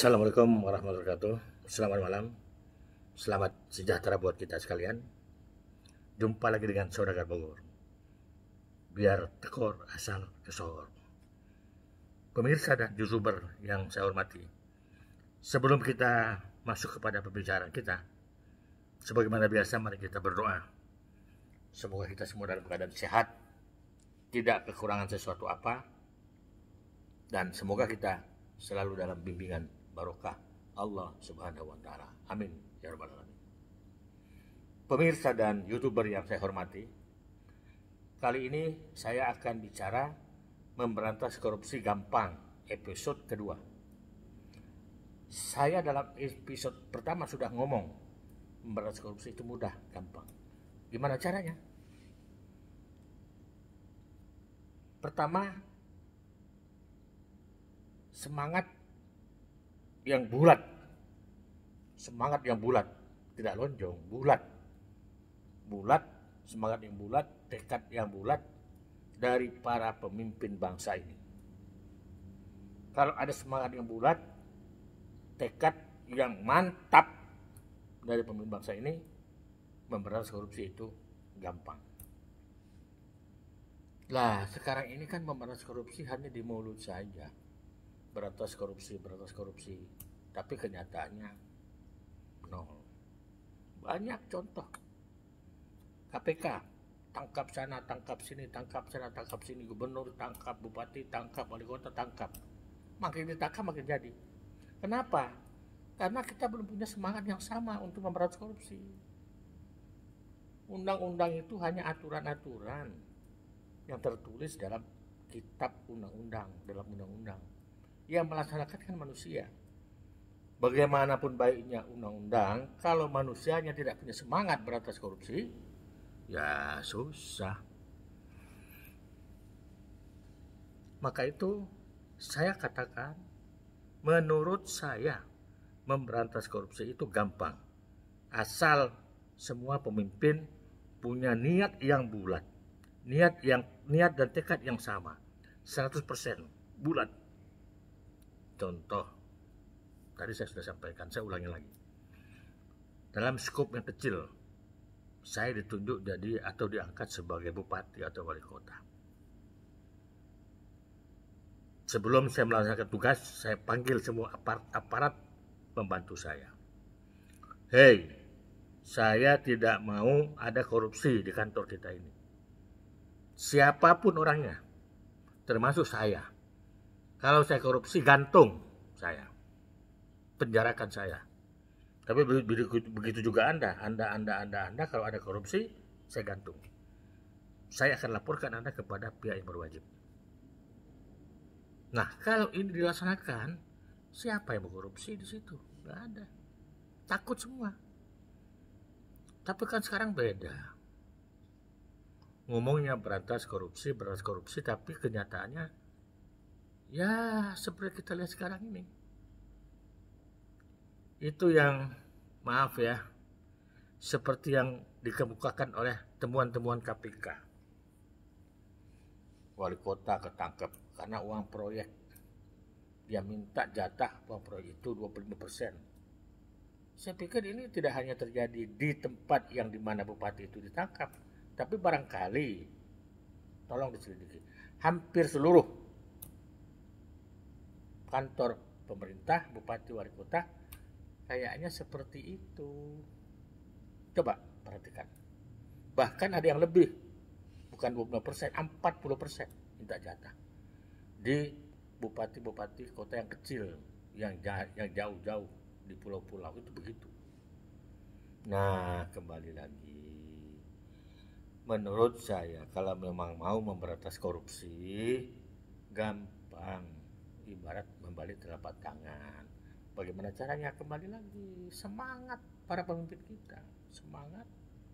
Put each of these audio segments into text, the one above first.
Assalamualaikum warahmatullahi wabarakatuh. Selamat malam. Selamat sejahtera buat kita sekalian. Jumpa lagi dengan Saudagar Bogor. Biar tekor asal kesor. Pemirsa dan youtuber yang saya hormati. Sebelum kita masuk kepada pembicaraan kita, sebagaimana biasa mari kita berdoa. Semoga kita semua dalam keadaan sehat, tidak kekurangan sesuatu apa, dan semoga kita selalu dalam bimbingan barokah Allah Subhanahu wa taala. Amin ya rabbal alamin. Pemirsa dan YouTuber yang saya hormati, kali ini saya akan bicara memberantas korupsi gampang episode kedua. Saya dalam episode pertama sudah ngomong memberantas korupsi itu mudah, gampang. Gimana caranya? Pertama, semangat yang bulat. Semangat yang bulat, tidak lonjong, bulat. Bulat, semangat yang bulat, tekad yang bulat dari para pemimpin bangsa ini. Kalau ada semangat yang bulat, tekad yang mantap dari pemimpin bangsa ini, memberantas korupsi itu gampang. Lah, sekarang ini kan memberantas korupsi hanya di mulut saja beratas korupsi beratas korupsi tapi kenyataannya nol banyak contoh KPK tangkap sana tangkap sini tangkap sana tangkap sini gubernur tangkap bupati tangkap wali kota tangkap makin ditangkap makin jadi kenapa karena kita belum punya semangat yang sama untuk memberantas korupsi undang-undang itu hanya aturan-aturan yang tertulis dalam kitab undang-undang dalam undang-undang yang melaksanakan kan manusia. Bagaimanapun baiknya undang-undang, kalau manusianya tidak punya semangat beratas korupsi, ya susah. Maka itu saya katakan, menurut saya memberantas korupsi itu gampang. Asal semua pemimpin punya niat yang bulat, niat yang niat dan tekad yang sama. 100% bulat contoh tadi saya sudah sampaikan saya ulangi lagi dalam skop yang kecil saya ditunjuk jadi atau diangkat sebagai bupati atau wali kota sebelum saya melaksanakan tugas saya panggil semua aparat, aparat membantu saya hei saya tidak mau ada korupsi di kantor kita ini siapapun orangnya termasuk saya kalau saya korupsi gantung saya. Penjarakan saya. Tapi begitu juga Anda, Anda, Anda, Anda, Anda kalau ada korupsi, saya gantung. Saya akan laporkan Anda kepada pihak yang berwajib. Nah, kalau ini dilaksanakan, siapa yang berkorupsi di situ? Gak ada. Takut semua. Tapi kan sekarang beda. Ngomongnya berantas korupsi, berantas korupsi, tapi kenyataannya ya seperti kita lihat sekarang ini itu yang maaf ya seperti yang dikemukakan oleh temuan-temuan KPK wali kota ketangkep karena uang proyek dia minta jatah uang proyek itu 25% saya pikir ini tidak hanya terjadi di tempat yang dimana bupati itu ditangkap tapi barangkali tolong diselidiki hampir seluruh kantor pemerintah, bupati, wali kota, kayaknya seperti itu. Coba perhatikan. Bahkan ada yang lebih, bukan 20 persen, 40 persen minta jatah. Di bupati-bupati kota yang kecil, yang jauh-jauh di pulau-pulau itu begitu. Nah, kembali lagi. Menurut saya, kalau memang mau memberantas korupsi, gampang ibarat membalik telapak tangan. Bagaimana caranya? Kembali lagi, semangat para pemimpin kita. Semangat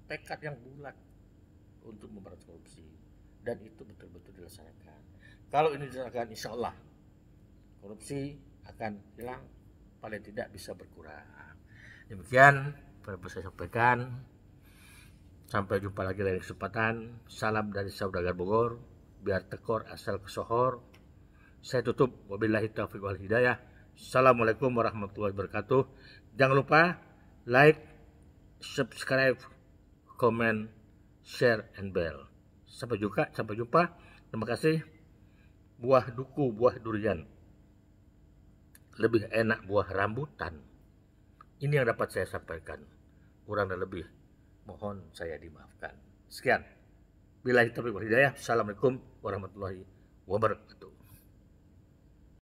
tekad yang bulat untuk memberantas korupsi. Dan itu betul-betul dilaksanakan. Kalau ini dilaksanakan, insya Allah korupsi akan hilang, paling tidak bisa berkurang. Demikian, perlu saya sampaikan. Sampai jumpa lagi lain kesempatan. Salam dari Saudagar Bogor. Biar tekor asal kesohor. Saya tutup. Wabillahi taufiq wal hidayah. Assalamualaikum warahmatullahi wabarakatuh. Jangan lupa like, subscribe, comment, share, and bell. Sampai jumpa, sampai jumpa. Terima kasih. Buah duku, buah durian. Lebih enak buah rambutan. Ini yang dapat saya sampaikan. Kurang dan lebih, mohon saya dimaafkan. Sekian. Bila hitam hidayah. Assalamualaikum warahmatullahi wabarakatuh.